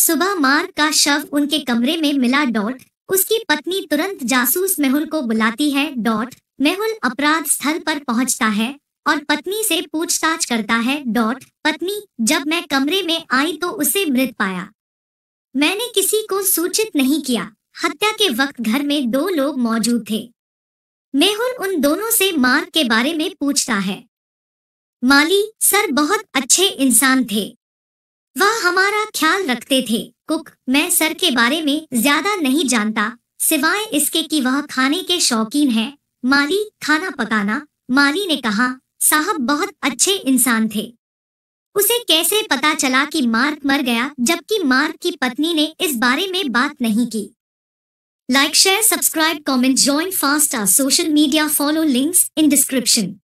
सुबह मार्क का शव उनके कमरे में मिला डॉट उसकी पत्नी तुरंत जासूस मेहुल को बुलाती है डॉट मेहुल अपराध स्थल पर पहुंचता है और पत्नी से पूछताछ करता है डॉट पत्नी जब मैं कमरे में आई तो उसे मृत पाया मैंने किसी को सूचित नहीं किया हत्या के वक्त घर में दो लोग मौजूद थे मेहुल उन दोनों से मार्क के बारे में पूछता है माली सर बहुत अच्छे इंसान थे वह हमारा ख्याल रखते थे कुक मैं सर के बारे में ज्यादा नहीं जानता सिवाय इसके कि वह खाने के शौकीन है माली खाना पकाना माली ने कहा साहब बहुत अच्छे इंसान थे उसे कैसे पता चला कि मार्क मर गया जबकि मार्क की पत्नी ने इस बारे में बात नहीं की like share subscribe comment join fast our social media follow links in description